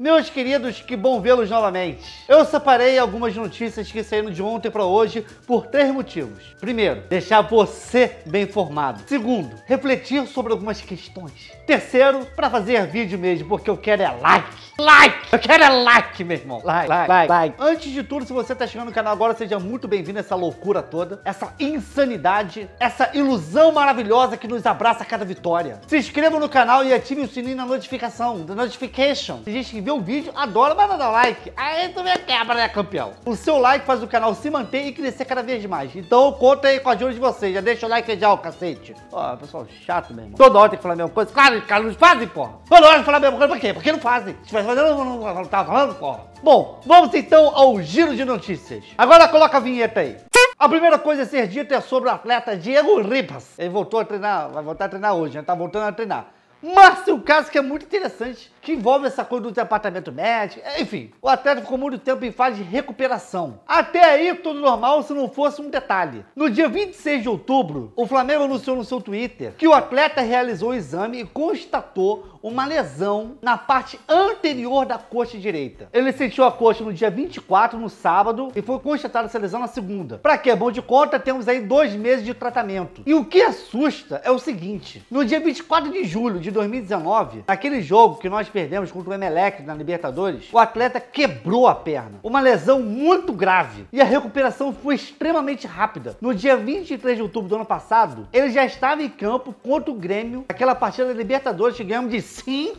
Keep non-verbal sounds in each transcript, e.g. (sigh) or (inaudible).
Meus queridos, que bom vê-los novamente. Eu separei algumas notícias que saíram de ontem para hoje por três motivos. Primeiro, deixar você bem informado. Segundo, refletir sobre algumas questões. Terceiro, para fazer vídeo mesmo, porque eu quero é like. Like! Eu quero é like, meu irmão. Like, like, like. like. Antes de tudo, se você está chegando no canal agora, seja muito bem-vindo a essa loucura toda, essa insanidade, essa ilusão maravilhosa que nos abraça a cada vitória. Se inscreva no canal e ative o sininho na notificação, The notification. Se gente que vê o vídeo, adora, mas não dá like. Aí tu me quebra, né, campeão? O seu like faz o canal se manter e crescer cada vez mais. Então conta aí com a ajuda de vocês. Já deixa o like aí já, o cacete. Ó, oh, pessoal chato mesmo. Toda hora tem que falar a mesma coisa. Claro, cara, não fazem, porra. Toda hora tem que falar a mesma coisa. Por quê? Porque não fazem. Se tivesse fazendo, não, não, não tava falando, porra. Bom, vamos então ao giro de notícias. Agora coloca a vinheta aí. A primeira coisa a ser dita é sobre o atleta Diego Ribas. Ele voltou a treinar, vai voltar a treinar hoje, né? Tá voltando a treinar. Mas tem um caso que é muito interessante, que envolve essa coisa do departamento médico. É, enfim, o atleta ficou muito tempo em fase de recuperação. Até aí, tudo normal se não fosse um detalhe. No dia 26 de outubro, o Flamengo anunciou no seu Twitter que o atleta realizou o exame e constatou uma lesão na parte anterior da coxa direita. Ele sentiu a coxa no dia 24, no sábado, e foi constatada essa lesão na segunda. Para que é bom de conta, temos aí dois meses de tratamento. E o que assusta é o seguinte: no dia 24 de julho de de 2019, naquele jogo que nós perdemos contra o Emelec na Libertadores, o atleta quebrou a perna. Uma lesão muito grave. E a recuperação foi extremamente rápida. No dia 23 de outubro do ano passado, ele já estava em campo contra o Grêmio, aquela partida da Libertadores que ganhamos de 5.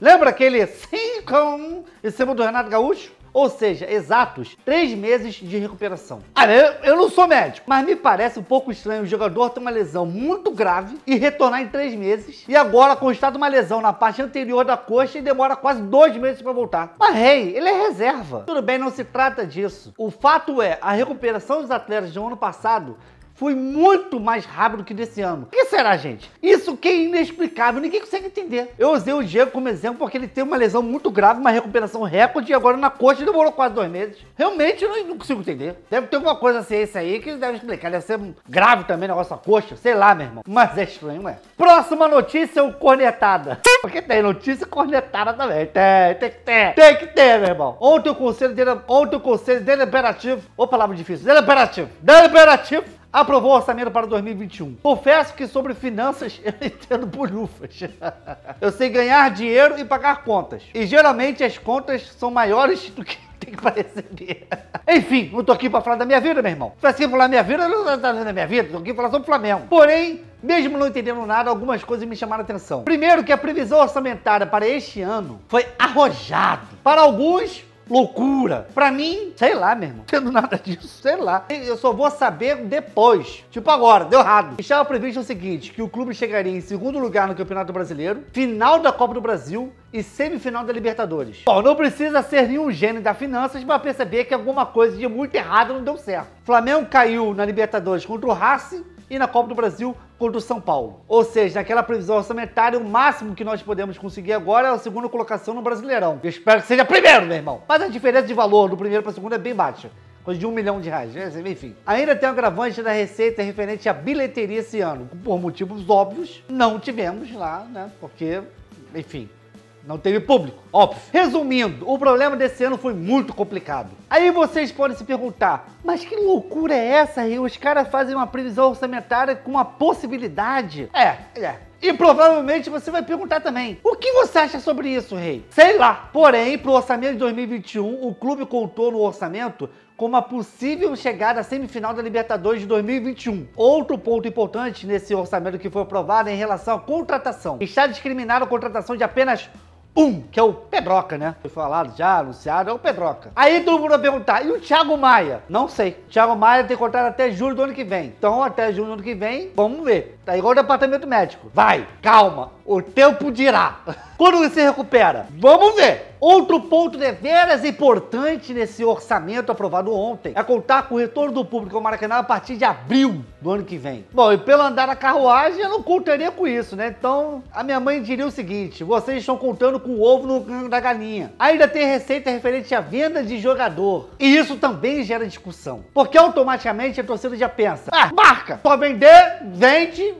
Lembra aquele 5 em cima do Renato Gaúcho? ou seja, exatos três meses de recuperação. Ah, eu, eu não sou médico, mas me parece um pouco estranho o jogador ter uma lesão muito grave e retornar em três meses e agora constata uma lesão na parte anterior da coxa e demora quase dois meses para voltar. Mas hey, ele é reserva. Tudo bem, não se trata disso. O fato é, a recuperação dos atletas do ano passado foi muito mais rápido que desse ano. O que será, gente? Isso que é inexplicável, ninguém consegue entender. Eu usei o Diego como exemplo porque ele teve uma lesão muito grave, uma recuperação recorde e agora na coxa demorou quase dois meses. Realmente não, não consigo entender. Deve ter alguma coisa assim, esse aí que deve explicar. Deve ser grave também o negócio da coxa, sei lá, meu irmão. Mas é estranho, é. Próxima notícia, o cornetada. Porque tem notícia cornetada também. Tem, tem que ter. Tem que ter, meu irmão. Ontem o conselho, dele, ontem o conselho deliberativo, ou palavra difícil, deliberativo, deliberativo aprovou o orçamento para 2021. Confesso que sobre finanças (laughs) eu entendo bolhufas. eu sei ganhar dinheiro e pagar contas. E geralmente as contas são maiores do que (laughs) tem que parecer. Enfim, não tô aqui pra falar da minha vida, meu irmão. Se assim falar minha vida, eu não tô falando da minha vida, tô aqui pra falar sobre o Flamengo. Porém, mesmo não entendendo nada, algumas coisas me chamaram a atenção. Primeiro que a previsão orçamentária para este ano foi arrojado. Para alguns, loucura. Pra mim, sei lá, meu irmão. Tendo nada disso, sei lá. Eu só vou saber depois. Tipo agora, deu errado. Estava previsto o seguinte, que o clube chegaria em segundo lugar no Campeonato Brasileiro, final da Copa do Brasil e semifinal da Libertadores. Bom, não precisa ser nenhum gênio da finanças para perceber que alguma coisa de muito errado não deu certo. Flamengo caiu na Libertadores contra o Racing e na Copa do Brasil contra o São Paulo. Ou seja, naquela previsão orçamentária, o máximo que nós podemos conseguir agora é a segunda colocação no Brasileirão. Eu espero que seja primeiro, meu irmão. Mas a diferença de valor do primeiro para o segundo é bem baixa. Coisa de um milhão de reais, né? enfim. Ainda tem um agravante da receita referente à bilheteria esse ano. Por motivos óbvios, não tivemos lá, né? Porque, enfim, não teve público, óbvio. Resumindo, o problema desse ano foi muito complicado. Aí vocês podem se perguntar, mas que loucura é essa? rei? os caras fazem uma previsão orçamentária com uma possibilidade? É, é. E provavelmente você vai perguntar também: o que você acha sobre isso, Rei? Sei lá. Porém, para o orçamento de 2021, o clube contou no orçamento com uma possível chegada à semifinal da Libertadores de 2021. Outro ponto importante nesse orçamento que foi aprovado é em relação à contratação. Está discriminado a contratação de apenas um, que é o Pedroca, né? Foi falado já, anunciado, é o Pedroca. Aí todo mundo vai perguntar, e o Thiago Maia? Não sei. O Thiago Maia tem contrato até julho do ano que vem. Então, até julho do ano que vem, vamos ver. Tá igual o departamento médico. Vai, calma, o tempo dirá. (laughs) Quando ele se recupera? Vamos ver! Outro ponto de veras importante nesse orçamento aprovado ontem é contar com o retorno do público ao Maracanã a partir de abril do ano que vem. Bom, e pelo andar da carruagem, eu não contaria com isso, né? Então, a minha mãe diria o seguinte: vocês estão contando com o ovo no canto da galinha. Ainda tem receita referente à venda de jogador. E isso também gera discussão. Porque automaticamente a torcida já pensa: ah, marca! pode vender, vende,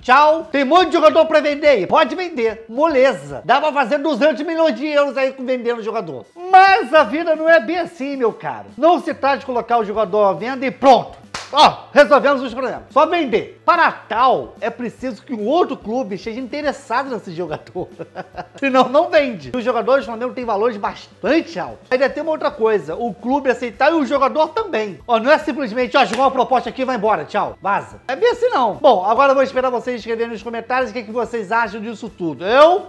tchau. Tem um monte de jogador pra vender. aí, Pode vender. Moleza mesa. Dá pra fazer 200 milhões de euros aí vendendo jogador. Mas a vida não é bem assim, meu caro. Não se trata de colocar o jogador à venda e pronto. Ó, oh, resolvemos os problemas. Só vender. Para tal, é preciso que um outro clube esteja interessado nesse jogador. (laughs) Senão, não vende. E os jogadores do Flamengo têm valores bastante altos. Ainda tem uma outra coisa: o clube aceitar e o jogador também. Ó, oh, não é simplesmente, ó, oh, jogou uma proposta aqui vai embora, tchau, vaza. É bem assim não. Bom, agora eu vou esperar vocês escreverem nos comentários o que, é que vocês acham disso tudo. Eu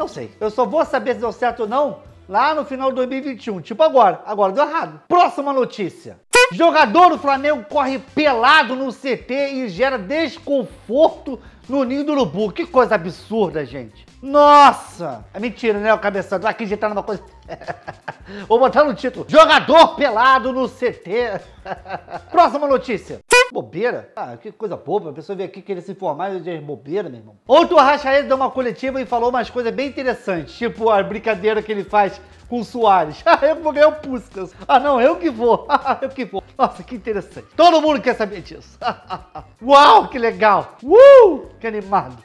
não sei. Eu só vou saber se deu certo ou não lá no final de 2021. Tipo agora. Agora deu errado. Próxima notícia. Jogador do Flamengo corre pelado no CT e gera desconforto no ninho do urubu. Que coisa absurda, gente. Nossa! É mentira, né, o cabeçado? Vai acreditar numa coisa... (laughs) Vou botar no título. Jogador pelado no CT. (laughs) Próxima notícia. Bobeira? Ah, que coisa boba. A pessoa veio aqui querer se informar de bobeira, meu irmão. Outro Arrascaeta deu uma coletiva e falou umas coisas bem interessantes, tipo a brincadeira que ele faz com o Soares. (laughs) Ah, eu vou ganhar o Puskas. Ah, não, eu que vou. (laughs) Ah, eu que vou. Nossa, que interessante. Todo mundo quer saber disso. (laughs) Uau, que legal. Uh, que animado.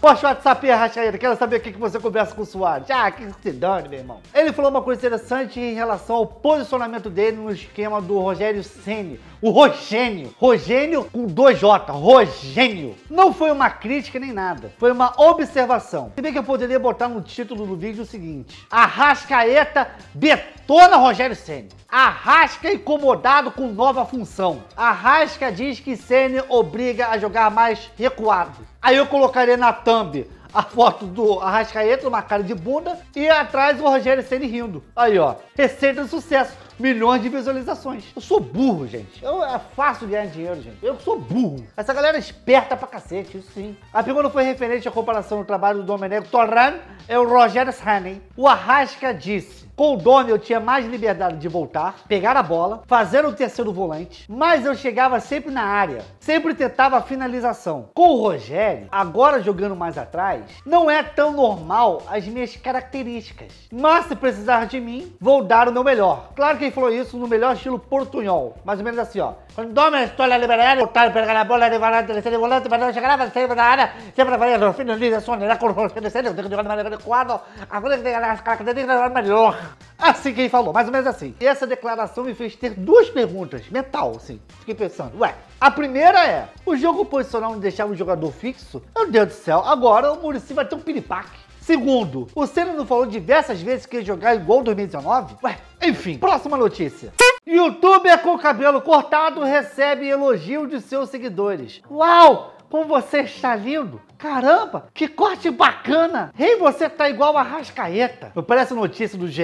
Poxa, o WhatsApp é Rachaeira, Quero saber o que você conversa com o Soares. Ah, que se dane, meu irmão. Ele falou uma coisa interessante em relação ao posicionamento dele no esquema do Rogério Ceni. O Rogênio. Rogênio com dois J. Rogênio. Não foi uma crítica nem nada. Foi uma observação. Se bem que eu poderia botar no título do vídeo o seguinte. Arrascaeta Arrascaeta Rogério Ceni. Arrasca incomodado com nova função. Arrasca diz que Ceni obriga a jogar mais recuado. Aí eu colocaria na thumb a foto do Arrascaeta, uma cara de bunda, e atrás o Rogério Ceni rindo. Aí, ó, receita de sucesso, milhões de visualizações. Eu sou burro, gente. Eu é fácil ganhar dinheiro, gente. Eu sou burro. Essa galera é esperta pra cacete, isso sim. A pergunta foi referente à comparação do trabalho do Domenico Torran é o Rogério Sané. O Arrasca disse com o Domi eu tinha mais liberdade de voltar, pegar a bola, fazer o terceiro volante, mas eu chegava sempre na área, sempre tentava a finalização. Com o Rogério, agora jogando mais atrás, não é tão normal as minhas características. Mas se precisar de mim, vou dar o meu melhor. Claro que ele falou isso no melhor estilo portunhol, mais ou menos assim, ó. Condome esto a la libertà, portare per la bolla arrivante, le serie volante, per non scegliere, per sempre fazer andare, sempre fare la fine lì, sono la corruzione di serie, perché giocando de per il quadro, tem che tenha as características era melhor. Assim que ele falou, mais ou menos assim. E essa declaração me fez ter duas perguntas, mental, assim. Fiquei pensando, ué, a primeira é, o jogo posicional não deixava o jogador fixo? Meu Deus do céu, agora o Muricy vai ter um piripaque. Segundo, o Senna não falou diversas vezes que ia jogar igual 2019? Ué, enfim, próxima notícia. Youtuber com cabelo cortado recebe elogio de seus seguidores. Uau! Como você está lindo! Caramba, que corte bacana! Ei, você tá igual a Rascaeta. Parece notícia do GE,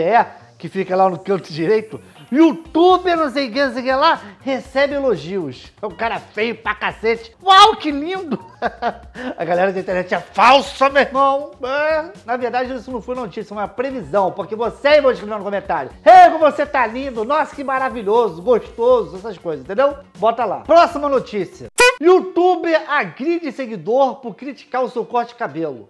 que fica lá no canto direito, youtuber, não sei o que, não sei o que lá, recebe elogios. É um cara feio pra cacete. Uau, que lindo! (laughs) A galera da internet é falsa, meu irmão. É, na verdade, isso não foi notícia, foi uma previsão, porque aí vai escrever no comentário. Ei, como você tá lindo, nossa, que maravilhoso, gostoso, essas coisas, entendeu? Bota lá. Próxima notícia. Youtuber agride seguidor por criticar o seu corte de cabelo.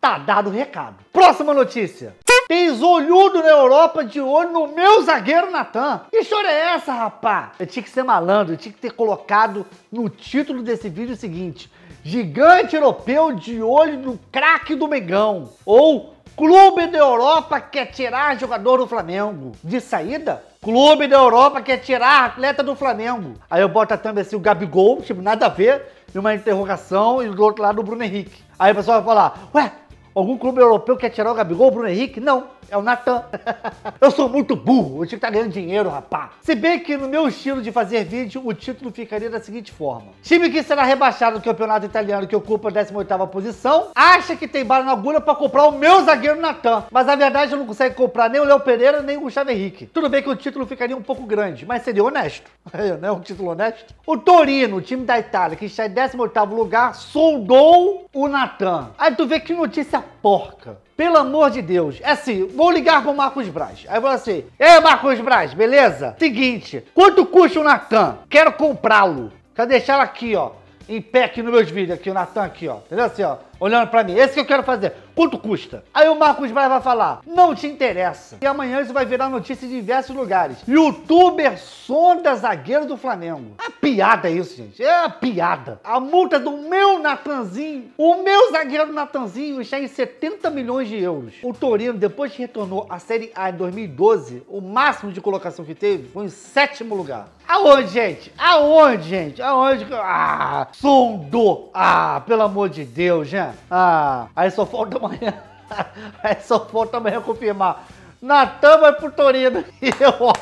Tá dado o recado. Próxima notícia. Tem olhudo na Europa de olho no meu zagueiro Natan. Que história é essa, rapá? Eu tinha que ser malandro, eu tinha que ter colocado no título desse vídeo o seguinte: Gigante europeu de olho no craque do Megão Ou Clube da Europa quer tirar jogador do Flamengo. De saída? Clube da Europa quer tirar atleta do Flamengo. Aí eu boto a thumb assim, o Gabigol, tipo, nada a ver, e uma interrogação, e do outro lado o Bruno Henrique. Aí o pessoal vai falar, ué, Algum clube europeu quer tirar o Gabigol, o Bruno Henrique? Não, é o Natan. (laughs) eu sou muito burro, eu tinha que estar tá ganhando dinheiro, rapá. Se bem que no meu estilo de fazer vídeo, o título ficaria da seguinte forma. Time que será rebaixado do campeonato italiano que ocupa a 18ª posição, acha que tem bala na agulha para comprar o meu zagueiro Natan. Mas na verdade não consegue comprar nem o Léo Pereira, nem o Gustavo Henrique. Tudo bem que o título ficaria um pouco grande, mas seria honesto. (laughs) não é um título honesto? O Torino, o time da Itália, que está em 18º lugar, soldou o Natan. Aí tu vê que notícia porca. Pelo amor de Deus. É assim, vou ligar pro Marcos Braz. Aí eu vou assim: Ei, Marcos Braz, beleza? Seguinte, quanto custa o Natan? Quero comprá-lo. Quero deixar aqui, ó. Em pé aqui nos meus vídeos, aqui, o Natan aqui, ó. Entendeu assim, ó? Olhando pra mim. Esse que eu quero fazer. Quanto custa? Aí o Marcos Braz vai falar, não te interessa. E amanhã isso vai virar notícia em diversos lugares. Youtuber sonda zagueiro do Flamengo. É piada isso, gente. É piada. A multa do meu Natanzinho, o meu zagueiro Natanzinho está em 70 milhões de euros. O Torino, depois que retornou à Série A em 2012, o máximo de colocação que teve foi em sétimo lugar. Aonde, gente? Aonde, gente? Aonde? Ah, sondou. Ah, pelo amor de Deus, gente. Ah, aí só falta uma amanhã. (laughs) É só falta amanhã confirmar. Natan vai pro Torino (laughs) e eu.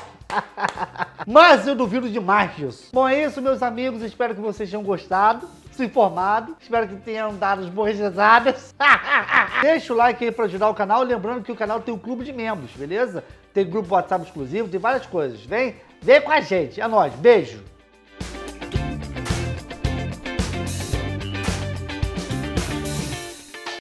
Mas eu duvido demais disso. Bom, é isso, meus amigos. Espero que vocês tenham gostado, se informado. Espero que tenham dado as boas risadas. (laughs) Deixa o like aí pra ajudar o canal. Lembrando que o canal tem um clube de membros, beleza? Tem grupo WhatsApp exclusivo, tem várias coisas. Vem, vem com a gente. É nóis. Beijo.